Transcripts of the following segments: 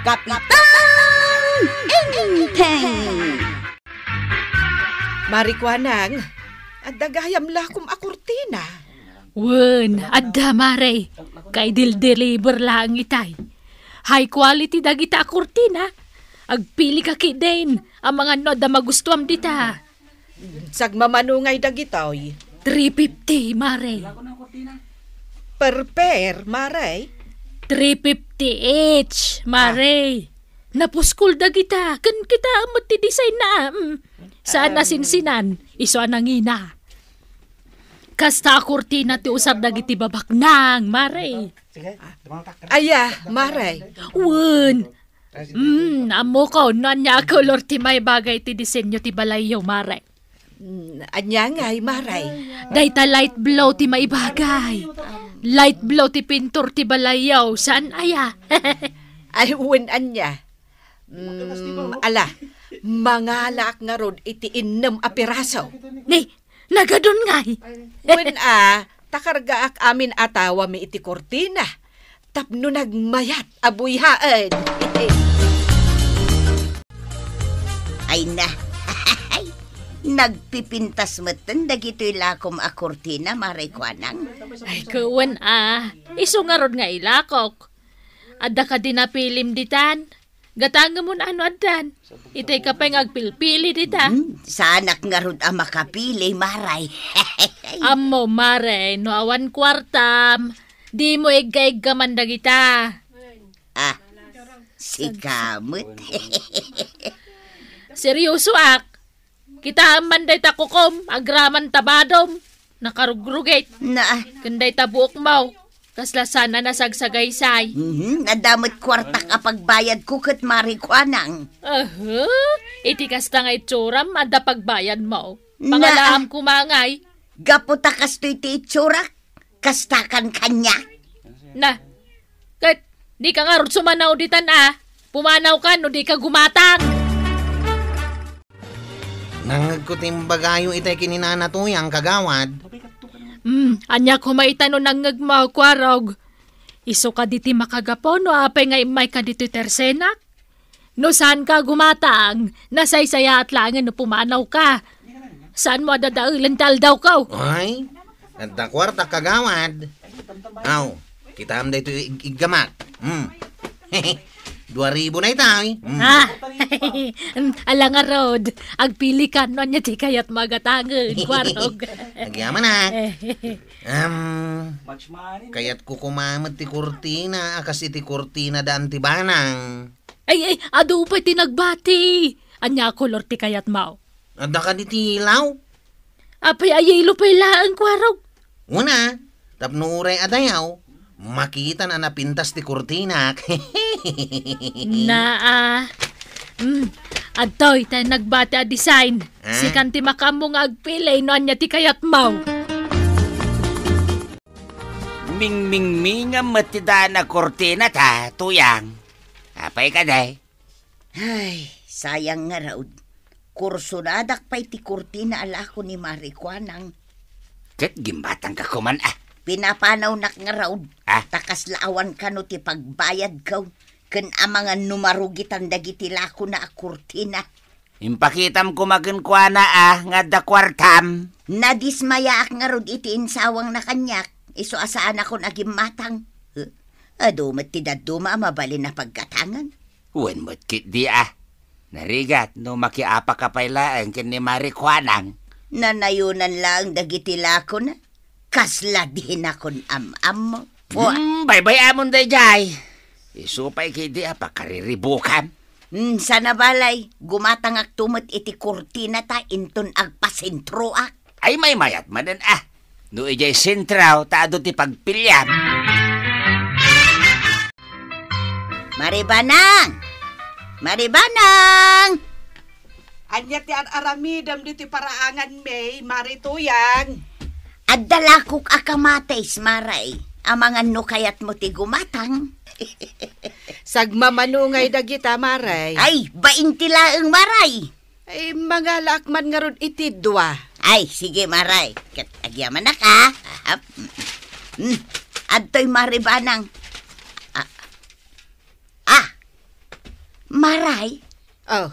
Kapitan Enteng! Marikwanang, adagayam kum akurtina. Wen, adda mare, kay dil-deliver lang itay. High quality dagita akurtina. Agpili ka kidain, ang mga no da magustuam dita. Sagmamanungay dagitoy. 350, mare. Per pair, mare. 350H, Maray. Ah. Napuskul da kita, kan kita matidesign na. Mm. Saan na um. sinsinan, iso nangina. Kasta kurtina ti usab dagiti babak nang, Maray. Sige, Aya, Maray. Wen, Mm, amo ko, nanya ko, Lord, ti may bagay ti disenyo ti balayo, Maray. Anya Anyangay, maray. Dayta light blow ti maibagay. Light blow ti pintor ti balayaw. Saan aya? Ay, uwin anya. Mm, ala, mangalak nga rod iti innam a piraso. Nay, nagadon ngay. Uwin a, takarga ak amin atawa mi iti kortina. Tapno nagmayat abuyhaan. Ay na, Nagpipintas matan dagito'y lakom a kortina, maray kwanang. Ay, kawan ah. Isungarod nga ilakok. Adda ka din napilim ditan. Gatanga mo na ano adan. Itay ka pa ngagpilpili dita. Hmm, sanak nga rod ang makapili, maray. Amo, maray, no awan kwartam. Di mo igaig gaman dagita. Ah, si Seryoso ak. Kita manday ta kukom, agraman tabadom, nakarugrugit. Na. Kanday ta buok mo, kaslasan na nasagsagaysay. Mhm, nadamot kwarta kapag bayad ko kat marikwanang. Aha, itikas ta nga itsuram, anda pagbayad mo. Pangalaam kumangay. Gaputa kasto iti itsura, kastakan kanya. Na, kat, di ka nga sumanaw ditan ah. Pumanaw ka no di ka gumatang. Nangagkuting bagayo itay kininanatuyang kagawad. Mm, anya ko maitano nangag maukwarog. Iso ka diti makagapon no apay nga imay ka dito tersenak. No saan ka gumatang, nasaysaya at langan no pumanaw ka. Saan mo adadaulan tal daw ka? Oh. Ay, at kwarta kagawad. Aw, kita am dito igamat. Mm. 2,000 na itay. Mm. Ah, alanga road. Agpili ka no niya ah. um, ti kayat magatangan. Kwarog. Nagyaman na. Um, kayat ko ti kurtina. Akas iti kurtina daan ti Ay, ay, adu pa nagbati. Anya kolor ti kayat mao. Ada ah, ka iti ilaw? Apay ayay lupay laang kwarog. Una, tapno uray adayaw makita na napintas ti kurtina. Naa. Ah, mm. Adoy tayo nagbati a design. Ah? Si kanti makamo nga agpilay no anya ti kayat maw. Ming ming ming matida na kurtina ta, tuyang. Apay ka day. Ay, sayang nga Kurso Kursunadak pa'y ti kurtina ala ko ni Maricuanang. Kat gimbatang ka kuman ah. Pinapanaw nak nga raod. Ah? Takas laawan ka no ti pagbayad ka. Kan mga numarugitan dagiti lako na akurtina. Impakitam ko makinkwana ah, nga da kwartam. Nadismaya ak nga rod iti insawang na kanyak. Iso asaan ako nagimatang. Huh? Eh, ado daduma mabali na pagkatangan. Uwan mo't di ah. Narigat no makiapa ka pala ang kini marikwanang. Nanayunan lang dagiti lako na kasladhin akon am-am po. Hmm, bye-bye amon day jay. Isupay kidi apa kariribukan. Mm, sana balay, gumatang ak tumot iti kurtina ta inton agpasentro ak. Ay may mayat manan ah. No ijay eh, sentral ta adu ti pagpilyan. Maribanang! Maribanang! Anya ti aramidam diti paraangan may marituyang. Adala ko akamate Maray. ang mga kayat mo tigumatang. Sagmamanungay dagita, Maray. Ay, baintilaang Maray. Ay, mga lakman nga ron itidwa. Ay, sige, Maray. Kat agyaman na ka. Ahap. Hmm. Mm. Adto'y maribanang. Ah. ah. Maray? Oh.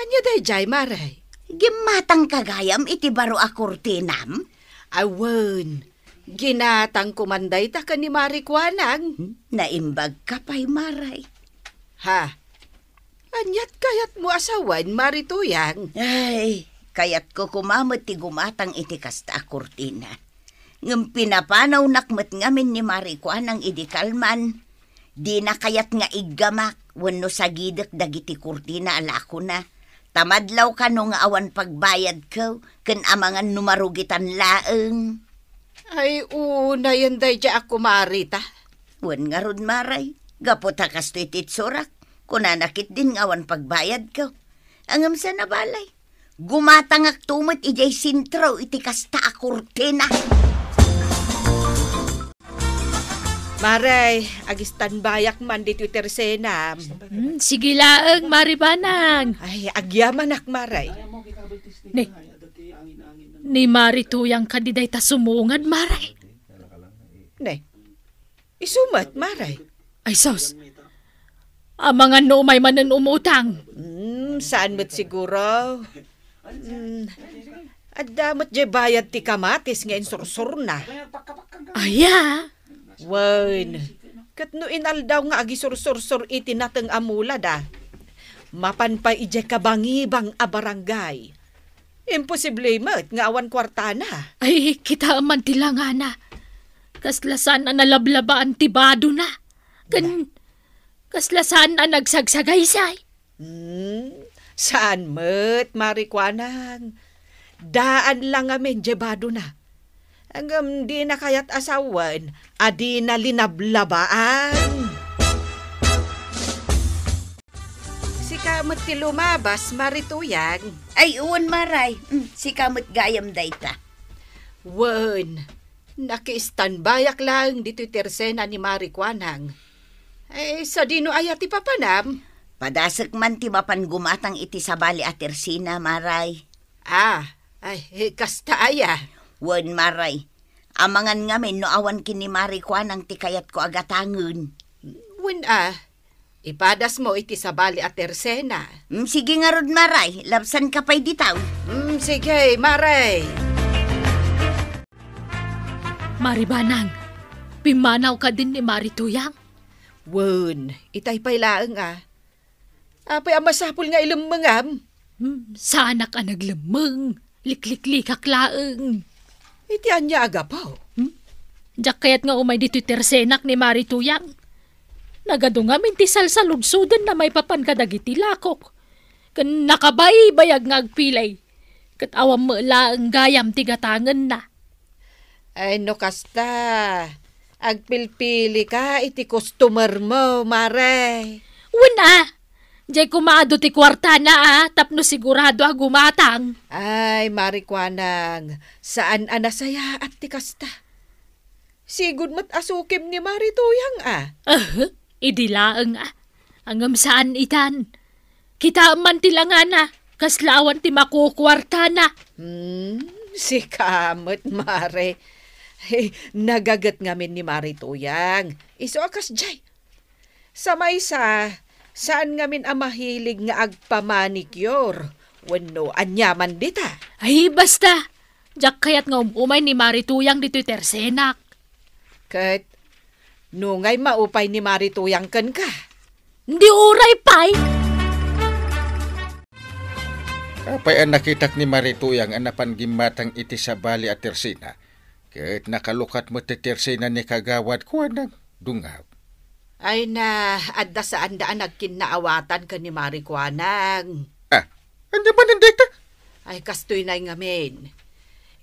Anya day, Jay, Maray? Gimatang kagayam iti baro a kurtinam? Awan, ginatang kumanday ta ka ni Marikwanag. Hmm? Naimbag ka pa'y maray. Ha? Anyat kayat mo asawan, Marituyang. Ay, kayat ko kumamot ti gumatang iti kasta kurtina. Ngam pinapanaw nakmat ngamin ni Marikwanang idi kalman. Di na kayat nga igamak, wano sa dagiti kurtina alako na. Tamadlaw ka no nga awan pagbayad ko, ken amangan numarugitan laeng. Ay, una yan day dya ako marita. Wan nga rod maray, gaputa kas to ititsurak, kunanakit din nga awan pagbayad ko. Ang Angam sa balay. gumatangak tumot ijay sintro iti kasta akurtina. Maray, agistan bayak man di Twitter senam. Hmm, sige laeng, Maribanang. Ay, agyaman ak, Maray. Ni, ni Marituyang kadiday ta sumungad, Maray. Ni, isumat, Maray. Ay, sos. Ang mga no may manan umutang. Hmm, saan mo't siguro? Hmm, at damot bayad ti kamatis nga insursur na. Aya, Wen, katno inal daw nga agi sur-sur-sur nateng amula da. Mapan pa ije kabangibang abarangay. Imposible mat nga awan kwartana. Ay, kita man tilanga na. Kaslasan na nalablabaan tibado na. Kan, kaslasan na nagsagsagaysay. Hmm, saan mat, Marikwanang? Daan lang amin, jebado na Agam di na kaya't asawan, adi ah, na linablabaan. Si kamot ti lumabas, marituyag. Ay, uwan maray. Mm, Sika si gayam dayta. Wan, nakistanbayak lang dito tersena ni Marikwanang. Eh, sa dino ayat ti papanam. Padasak man ti mapan gumatang iti sabali at tersina, maray. Ah, ay, eh, kasta aya. Won maray, amangan ngamin no awan kini Mari marikwan ang tikayat ko agatangon. Win ah, ipadas mo iti sa bali at tersena. Mm, sige nga rod maray, labsan ka pa'y ditaw. Mm, sige, maray. Maribanang, pimanaw ka din ni Marituyang? Won, itay pa'y laang ah. Apay amasapol nga ilumangam. Hmm, sana ka naglamang. Likliklikak laang. Iti anya agapaw. Oh. Hmm? Jakayat nga umay dito tersenak ni Marituyang. Nagadunga minti salsa lugsudan na may papan kadagiti lakok. Kan nakabay bayag nga agpilay. Katawam mo ang gayam tigatangan na. Ay no kasta, agpilpili ka iti customer mo, mare. Una, Diyay kumado ti kwarta na ah, tapno sigurado ang gumatang. Ay, Marikwanang, saan anasaya at ti kasta? Sigud mat asukim ni Marituyang ah. Uh, idilaang ah. Angam saan itan? Kita man tilangan na, kaslawan ti makukwarta na. Hmm, si kamot, Mare. Hey, eh, nagagat ngamin ni Marituyang. Iso akas, Jay. Sa may sa saan ngamin ang mahilig nga agpamanicure? Wano, anyaman dita. Ay, basta. Jack kayat nga umumay ni Marituyang dito tersenak. Kat, nungay maupay ni Marituyang kan ka. Hindi uray, pay! Kapay ang nakitak ni Marituyang ang napangimatang iti sa bali at tersina. Kahit nakalukat mo ti tersina ni kagawad ko anang dungaw. Ay na, adda sa andaan nagkinaawatan ka ni Marikwanang. Ah, eh, ano ba nandita? Ay, kastoy na ngamin.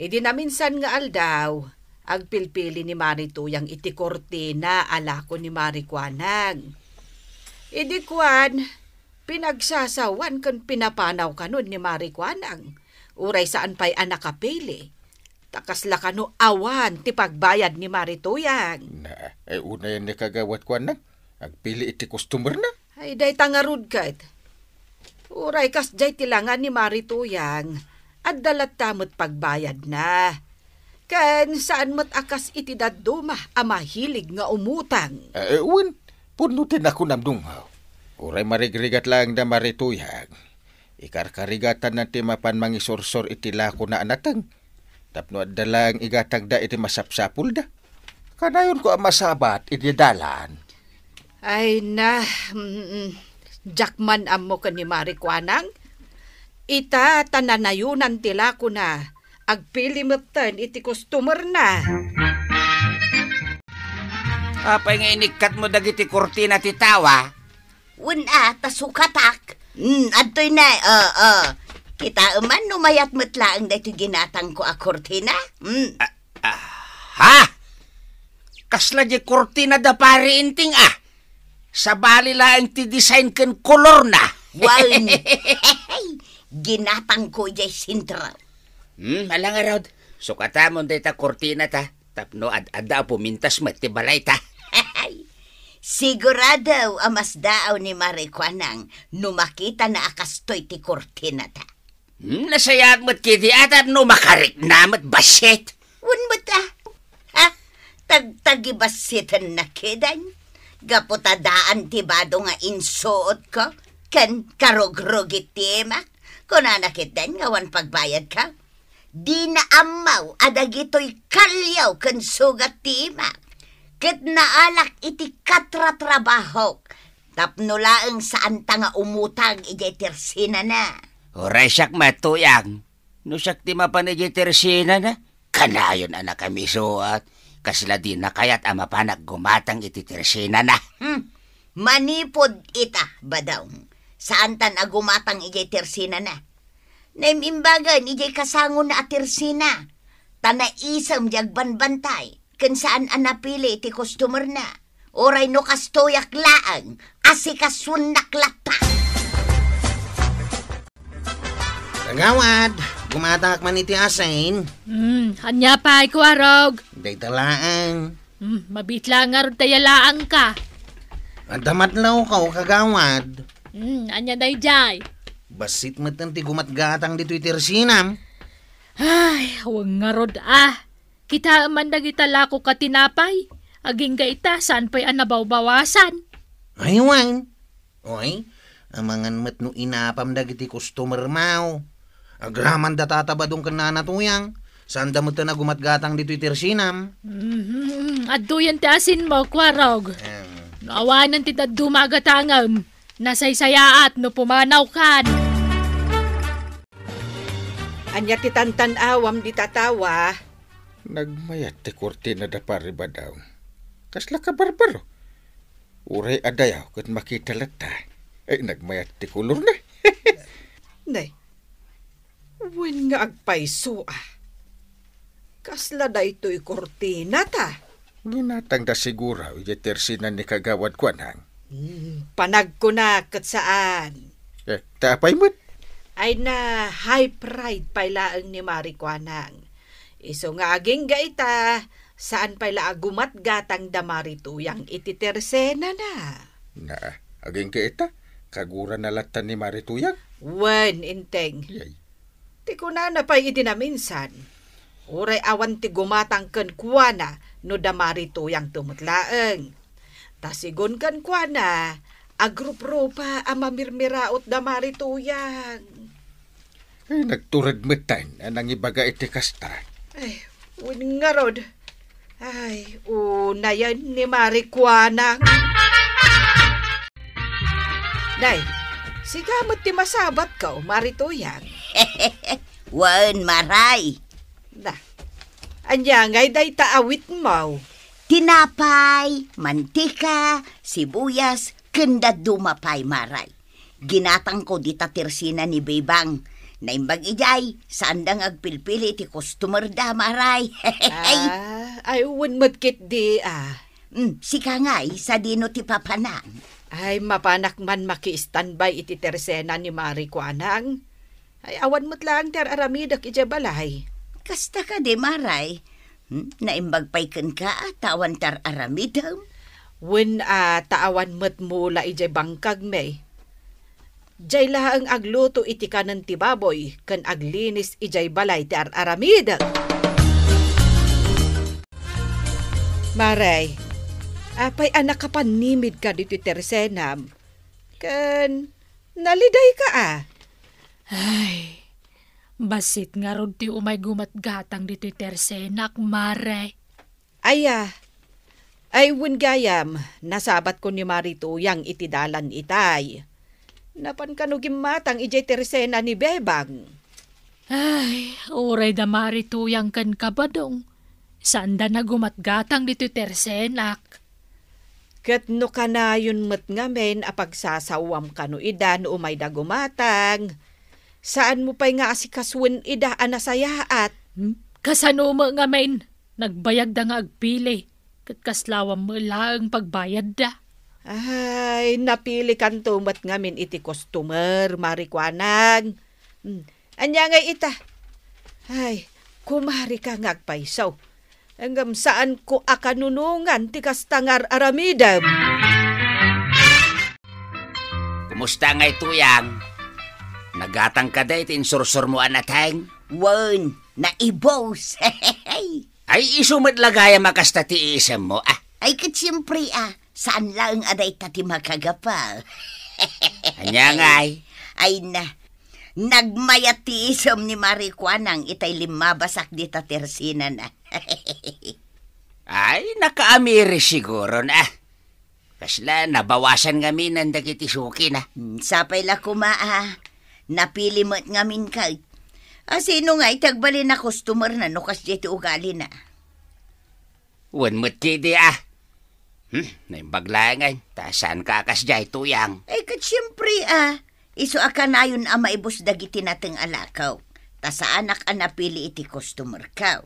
E di na minsan nga aldaw, ang pilpili ni Marituyang iti kortina ala ko ni Marikwanang. E di kwan, pinagsasawan kan pinapanaw ka nun ni Marikwanang. Uray saan pa'y anak kapili takas lakano awan ti pagbayad ni Marituyang. Na, ay eh, una yan ni kagawat ko na. Agpili iti customer na. Ay, day tangarud ka Uray kas jay tilangan ni Marituyang. At dalat tamot pagbayad na. Ken saan mat akas iti daduma mahilig nga umutang. Uh, eh, eh, uwan, punutin ako namdungaw. Uray marigrigat lang na Marituyang. Ikarkarigatan na ti mapan mangisorsor iti lako na anatang. Tapno dalang igatag da iti masapsapul da. Kanayon ko ang masabat iti dalan ay na, mm, Jackman amo ka ni Marikwanang. Ita tananayunan tila ko na. Agpili mo iti customer na. Apay nga inikat mo dagiti kurtina ti tawa. a, ah, tasukatak. Mm, atoy na, uh, uh, kita uman numayat mutlaang ang ito ginatang ko a kurtina. Mm. Ah, ah, ha? Kasla di kurtina da pari inting ah. Sa bali lang ti design ken kolor na. Wow. Ginapang ko jay sentral. Hmm, alang arod. Sukata mo ta kortina ta. Tapno ad-ada pumintas balay ta. Sigurado amas daaw ni Marikwanang numakita na akastoy ti kortina ta. Hmm, nasayag mo't kiti at no makarik na mo't basit. Wan mo ta? Ha? Tagtagibasitan na kidan? Gaputadaan tibado nga insuot ko, kan karog-rog itima. Kung anakit nga wan pagbayad ka, di na amaw adagito'y kalyaw kan sugat tima. Kit naalak iti katra trabaho, tapnulaang saan ta nga umutang ijay tersina na. Oray siyak matuyang, no siyak ti mapanijay tersina na, kanayon anak kami suat kasila di na kayat ama pa naggumatang iti na. Hmm. Manipod ita, badaw. Saan tan agumatang ijay tersena na? Naimimbagan ijay kasangon na atirsina. Tana isam jagbanbantay. Kan saan anapili ti customer na. Oray no kastoyak laang. Asikasun naklapa. Tagawad! Tagawad! Gumatak man iti asain. Hmm, hanya pa ko arog. Day talaan. Hmm, mabitla nga ron tayalaang ka. Ang damatlaw ka o kagawad. Hmm, anya day jay. Basit matan ti gumatgatang dito itirsinam. Ay, huwag nga rod ah. Kita man dagitala ko katinapay. Aging ga ita, saan pa'y anabawbawasan? Aywan. Oy, amangan mat no inapam dagiti customer mao. Agraman da tatabadong kananatuyang. Saan damot na gumatgatang dito'y tersinam? Mm-hmm. Aduyan ti asin mo, kwarog. Um, Naawanan ti dumagatangam. Nasaysayaat no pumanaw kan. Anya ti tantanawam di tatawa. Nagmayat ti kurtina da pariba daw. Kasla ka barbaro. Uray adayaw kat makita lata. Ay nagmayat ti kulor na. Nay, Uwin nga agpaiso ah. Kasla da ito'y kortina ta. Ginatang da sigura, iti tersinan ni kagawad ko nang. Hmm, panag ko na kat saan. Eh, tapay mo? Ay na high pride pailaan ni Marikwanang. Iso nga aging gaita, saan paila agumat gatang damarituyang iti tersena na. Na, aging gaita? Kagura na latan ni Marituyang? Wen, inteng. Yay. Ti kunana pa'y itinaminsan. Uray awan ti gumatang kan kuana no damarito yang tumutlaeng. Tasigon kan kuana, agrupropa ang mamirmiraot damarito yang. Ay, eh, nagturad metan anang ibaga iti kastaran. Ay, win nga rod. Ay, una yan ni Maricuana. Day, sigamot ti masabat ka o maritoyan. Wan maray. Da. Anya ngay day taawit mo. Tinapay, mantika, sibuyas, kanda dumapay maray. Ginatang ko dita tirsina ni Bebang. Naimbag ijay, sandang agpilpili ti customer da maray. ah, ay uwan matkit di ah. Mm, si kangay, sa dino ti papanan. Ay, mapanak man maki-standby iti tersena ni Mariquanang. Ay, awan mo't lang ter aramidak ija balay. Kasta ka de, Maray. Hmm? Naimbagpaykan ka ah, tawan tar aramidam. Wen a uh, tawan mo't mula ija bangkag may. Jay laang agluto iti kanan ti baboy, kan aglinis ijay balay ti ar Maray, apay anak ka panimid ka dito tersenam. Kan, naliday ka ah. Ay, basit nga ron ti umay gumatgatang dito'y tersenak, mare. Aya, ay gayam, nasabat ko ni Marito yang itidalan itay. Napan kanugim matang ijay teresena ni Bebang. Ay, uray da Marito yang kan kabadong. da na gumatgatang dito'y tersenak. Kat no kanayon mat ngamen apagsasawam kano idan umay da gumatang Saan mo pa'y nga si Kaswin ida anasaya at... Hmm? Kasanuma nga men, nagbayag da nga agpili. Katkaslawan mo lang pagbayad da. Ay, napili kan tumat nga min iti customer, marikwanag. Hmm. Anya nga ita. Ay, kumari ka nga agpaisaw. Hanggang saan ko akanunungan ti kastangar aramidam. Kumusta nga ito yang? Nagatang ka da iti insursor mo anatang? Wan, naibos. Ay isumad lagaya makasta ti isem mo ah. Ay kat siyempre ah, saan lang aday ah, tati makagapal. Anya ngay? Ay na, nagmayat ti isem ni Maricuanang itay limabasak di ta na. Ay, nakaamiri siguro na. Kasla, nabawasan kami ng dagiti suki na. Hmm, sapay la kuma kumaa. Napili mo't ngamin kay. Asino nga ah, itagbali na customer na no kas dito ugali na. Wan mo't kidi ah. Hmm, naimbaglangay. Tasan ka kas jay tuyang. Ay, eh, kat siyempre ah. Iso aka na yun ang maibos dagiti nating alakaw. Ta sa anak ang napili iti customer kaw.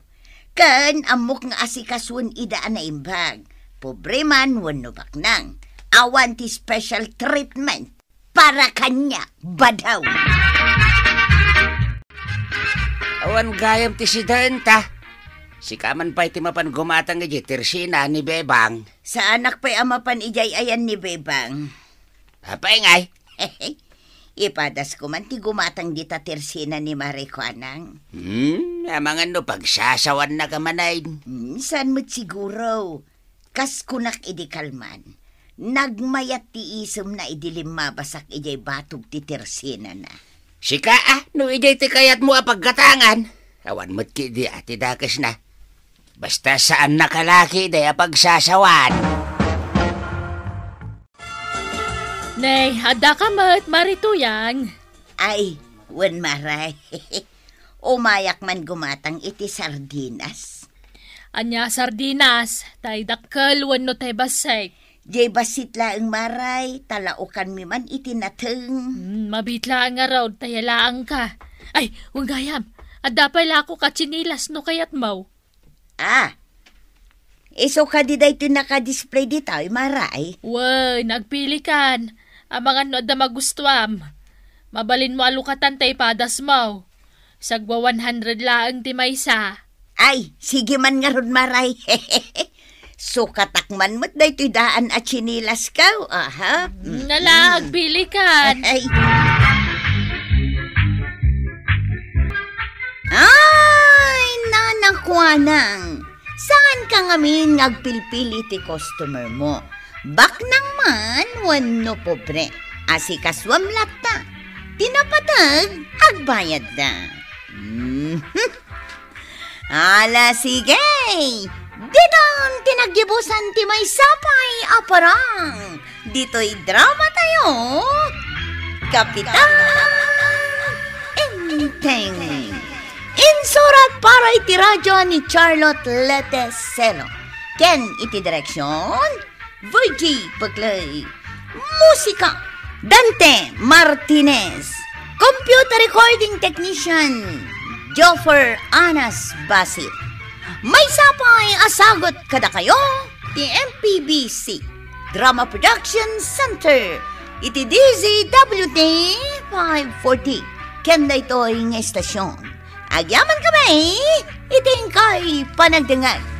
Kan amok nga asikasun ida na imbag. Pobre man, wano baknang. Awan ti special treatment para kanya, badaw. Awan gayam ti sidaan ta. Si kaman pa'y timapan gumatang iji tersina ni Bebang. Sa anak pa'y amapan ijay ayan ni Bebang. Papay ngay. Ipadas ko man ti gumatang dita tirsina ni Marijuanang. Hmm, amang ano pagsasawan na kamanay. Hmm, saan mo't siguro? Kas kunak idi kalman. Nagmayat ti isom na idilim mabasak ijay batog ti tersena na. Sika ah, no ijay ti kayat mo apagkatangan. Ah, Awan mo't ki di ati ah, dakes na. Basta saan nakalaki day apagsasawan. Ah, Nay, hada ka mat, yan. Ay, wan maray. Umayak man gumatang iti sardinas. Anya sardinas, tay dakkel wen no tay basek. Di basitla ang maray, talaukan mi man itinateng. Mm, mabitla nga raw, tayalaan ka. Ay, huwag gayam. Adapay la ako katsinilas no kayat maw. Ah, iso e ka di da ito nakadisplay di tayo, maray. Woy, nagpilikan. Amangan no da magustuam. Mabalin mo alukatan tay padas maw. Sagwa 100 laang ti maysa. Ay, sige man nga maray. So katakman mo't day daan at sinilas ka, aha. Nalaag, mm-hmm. Nala, agbilikan. Ay. Ay, nanakwanang. Saan ka ngamin nagpilpili ti customer mo? Bak nang man, wano pobre. Asikas wamlat ta. Tinapatag, agbayad da. Mm. Mm-hmm. Ala, sige! Didan tinagyibusan ti may sapay aparang. Dito'y drama tayo, Kapitan Enteng. Insurat para iti radyo ni Charlotte Leteseno. Ken iti direksyon, Virgie Paglay. Musika, Dante Martinez. Computer recording technician, Joffer Anas Basit. May sapay asagot kada kayo, TMPBC, e Drama Production Center, iti DZWD 540, kenda ito nga estasyon. Agyaman kami, iting kay panagdangag.